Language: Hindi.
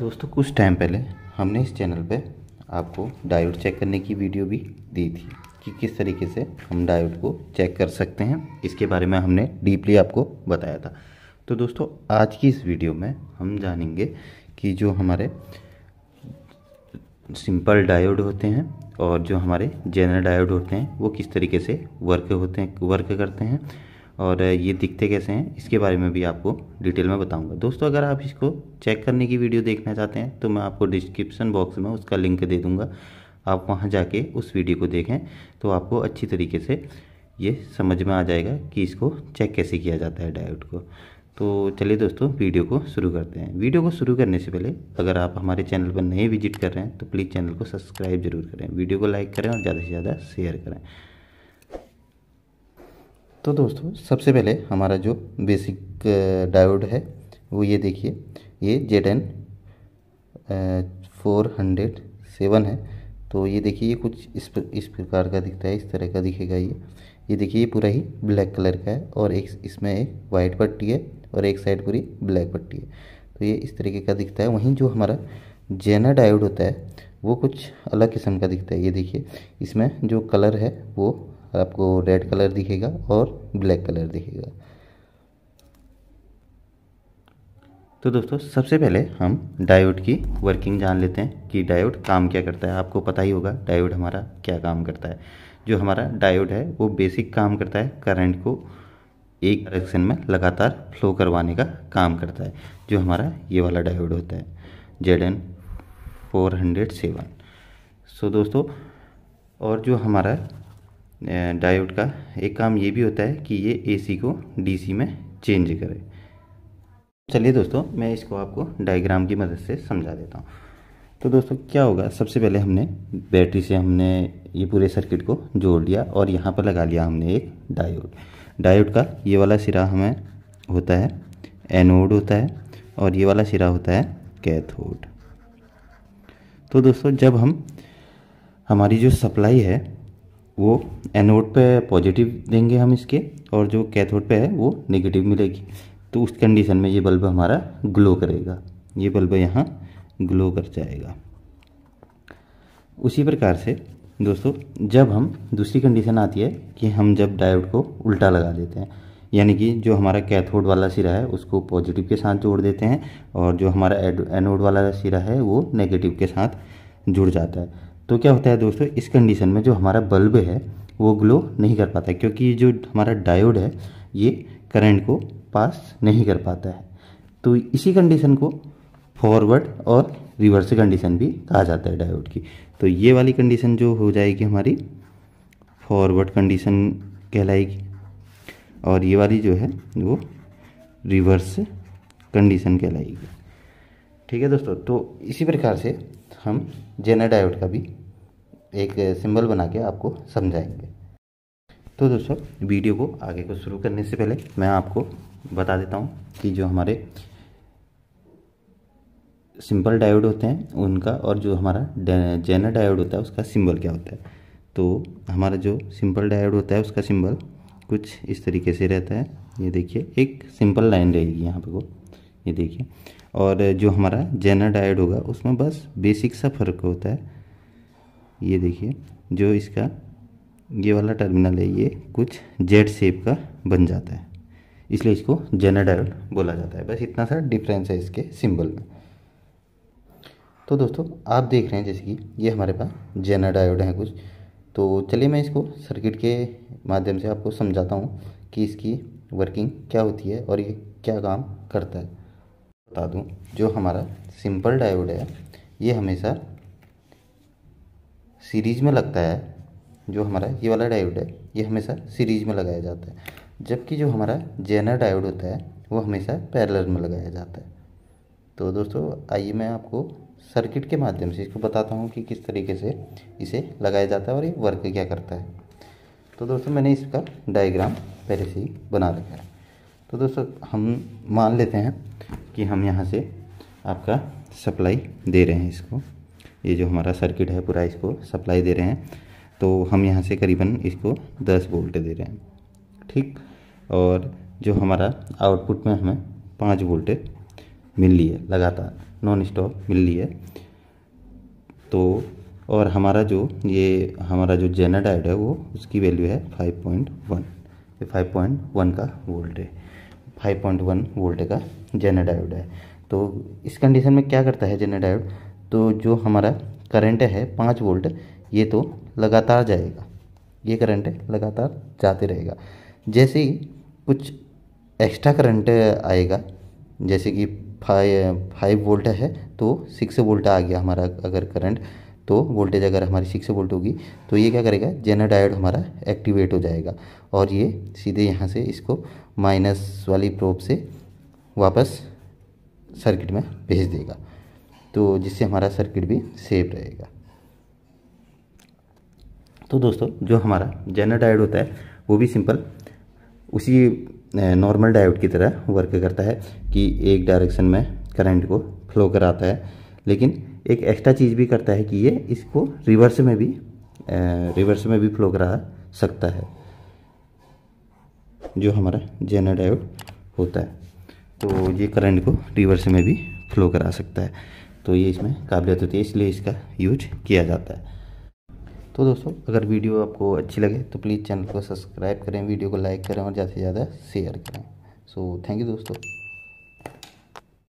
दोस्तों कुछ टाइम पहले हमने इस चैनल पे आपको डायोड चेक करने की वीडियो भी दी थी कि किस तरीके से हम डायोड को चेक कर सकते हैं इसके बारे में हमने डीपली आपको बताया था तो दोस्तों आज की इस वीडियो में हम जानेंगे कि जो हमारे सिंपल डायोड होते हैं और जो हमारे जनरल डायोड होते हैं वो किस तरीके से वर्क होते हैं वर्क करते हैं और ये दिखते कैसे हैं इसके बारे में भी आपको डिटेल में बताऊंगा दोस्तों अगर आप इसको चेक करने की वीडियो देखना चाहते हैं तो मैं आपको डिस्क्रिप्शन बॉक्स में उसका लिंक दे दूँगा आप वहाँ जाके उस वीडियो को देखें तो आपको अच्छी तरीके से ये समझ में आ जाएगा कि इसको चेक कैसे किया जाता है डायोड को तो चलिए दोस्तों वीडियो को शुरू करते हैं वीडियो को शुरू करने से पहले अगर आप हमारे चैनल पर नए विजिट कर रहे हैं तो प्लीज़ चैनल को सब्सक्राइब जरूर करें वीडियो को लाइक करें और ज़्यादा से ज़्यादा शेयर करें तो दोस्तों सबसे पहले हमारा जो बेसिक डायोड है वो ये देखिए ये Z N four hundred seven है तो ये देखिए ये कुछ इस पर, इस प्रकार का दिखता है इस तरह का दिखेगा ये ये देखिए ये पूरा ही ब्लैक कलर का है और एक इसमें एक वाइट पट्टी है और एक साइड पूरी ब्लैक पट्टी है तो ये इस तरीके का दिखता है वहीं जो हमारा जेना डायोड होता है वो कुछ अलग किस्म का दिखता है ये देखिए इसमें जो कलर है वो आपको रेड कलर दिखेगा और ब्लैक कलर दिखेगा तो दोस्तों सबसे पहले हम डायोड की वर्किंग जान लेते हैं कि डायोड काम क्या करता है आपको पता ही होगा डायोड हमारा क्या काम करता है जो हमारा डायोड है वो बेसिक काम करता है करंट को एक डायरेक्शन में लगातार फ्लो करवाने का काम करता है जो हमारा ये वाला डायोड होता है Z N four hundred seven so दोस्तों और जो हमारा डायोड का एक काम ये भी होता है कि ये एसी को डीसी में चेंज करे चलिए दोस्तों मैं इसको आपको डायग्राम की मदद से समझा देता हूँ तो दोस्तों क्या होगा सबसे पहले हमने बैटरी से हमने ये पूरे सर्किट को जोड़ लिया और यहाँ पर लगा लिया हमने एक डायोड डायोड का ये वाला सिरा हमें होता है एनोड होता है और ये वाला सिरा होता है कैथोड तो दोस्तों जब हम हमारी जो सप्लाई है वो एनोड पे पॉजिटिव देंगे हम इसके और जो कैथोड पे है वो नेगेटिव मिलेगी तो उस कंडीशन में ये बल्ब हमारा ग्लो करेगा ये बल्ब यहाँ ग्लो कर जाएगा उसी प्रकार से दोस्तों जब हम दूसरी कंडीशन आती है कि हम जब डायोड को उल्टा लगा देते हैं यानी कि जो हमारा कैथोड वाला सिरा है उसको पॉजिटिव के साथ जोड़ देते हैं और जो हमारा एनोड वाला सिरा है वो नेगेटिव के साथ जुड़ जाता है तो क्या होता है दोस्तों इस कंडीशन में जो हमारा बल्ब है वो ग्लो नहीं कर पाता क्योंकि जो हमारा डायोड है ये करंट को पास नहीं कर पाता है तो इसी कंडीशन को फॉरवर्ड और रिवर्स कंडीशन भी कहा जाता है डायोड की तो ये वाली कंडीशन जो हो जाएगी हमारी फॉरवर्ड कंडीशन कहलाएगी और ये वाली जो है वो रिवर्स कंडीशन कहलाएगी ठीक है दोस्तों तो इसी प्रकार से हम जेना डायोड का भी एक सिंबल बना के आपको समझाएंगे तो दोस्तों वीडियो को आगे को शुरू करने से पहले मैं आपको बता देता हूँ कि जो हमारे सिंपल डायोड होते हैं उनका और जो हमारा जेनर डायोड होता है उसका सिंबल क्या होता है तो हमारा जो सिंपल डायोड होता है उसका सिंबल कुछ इस तरीके से रहता है ये देखिए एक सिंपल लाइन रहेगी यहाँ पे को ये देखिए और जो हमारा जेनर डायोड होगा उसमें बस बेसिक सा फर्क होता है ये देखिए जो इसका ये वाला टर्मिनल है ये कुछ जेड शेप का बन जाता है इसलिए इसको जेनाडायल बोला जाता है बस इतना सा डिफरेंस है इसके सिंबल में तो दोस्तों आप देख रहे हैं जैसे कि ये हमारे पास जेनाडायोड है कुछ तो चलिए मैं इसको सर्किट के माध्यम से आपको समझाता हूँ कि इसकी वर्किंग क्या होती है और ये क्या काम करता है बता दूँ जो हमारा सिंपल डायोड है ये हमेशा सीरीज में लगता है जो हमारा ये वाला डायोड है ये हमेशा सीरीज में लगाया जाता है जबकि जो हमारा जेनर डायोड होता है वो हमेशा पैरेलल में लगाया जाता है तो दोस्तों आइए मैं आपको सर्किट के माध्यम से इसको बताता हूँ कि किस तरीके से इसे लगाया जाता है और ये वर्क क्या करता है तो दोस्तों मैंने इसका डायग्राम पहले से ही बना रखा है तो दोस्तों हम मान लेते हैं कि हम यहाँ से आपका सप्लाई दे रहे हैं इसको ये जो हमारा सर्किट है पूरा इसको सप्लाई दे रहे हैं तो हम यहाँ से करीबन इसको 10 वोल्ट दे रहे हैं ठीक और जो हमारा आउटपुट में हमें पाँच वोल्ट मिल रही है लगातार नॉन स्टॉप मिल रही है तो और हमारा जो ये हमारा जो जेनाडाइड है वो उसकी वैल्यू है 5.1 ये वन का वोल्ट है वन वोल्ट का जेनाडाइड है तो इस कंडीशन में क्या करता है जेनाडाइड तो जो हमारा करंट है पाँच वोल्ट ये तो लगातार जाएगा ये करंट लगातार जाते रहेगा जैसे ही कुछ एक्स्ट्रा करंट आएगा जैसे कि फाइव फाइव वोल्ट है तो सिक्स वोल्ट आ गया हमारा अगर करंट तो वोल्टेज अगर हमारी सिक्स वोल्ट होगी तो ये क्या करेगा जेनर डायोड हमारा एक्टिवेट हो जाएगा और ये सीधे यहाँ से इसको माइनस वाली प्रोब से वापस सर्किट में भेज देगा तो जिससे हमारा सर्किट भी सेफ रहेगा तो दोस्तों जो हमारा जेनर डायोड होता है वो भी सिंपल उसी नॉर्मल डायोड की तरह वर्क करता है कि एक डायरेक्शन में करंट को फ्लो कराता है लेकिन एक एक्स्ट्रा चीज़ भी करता है कि ये इसको रिवर्स में भी रिवर्स में भी फ्लो करा सकता है जो हमारा जेनर डायोड होता है तो ये करंट को रिवर्स में भी फ्लो करा सकता है तो ये इसमें काबिलियत होती है इसलिए इसका यूज किया जाता है तो दोस्तों अगर वीडियो आपको अच्छी लगे तो प्लीज़ चैनल को सब्सक्राइब करें वीडियो को लाइक करें और ज़्यादा से ज़्यादा शेयर करें सो थैंक यू दोस्तों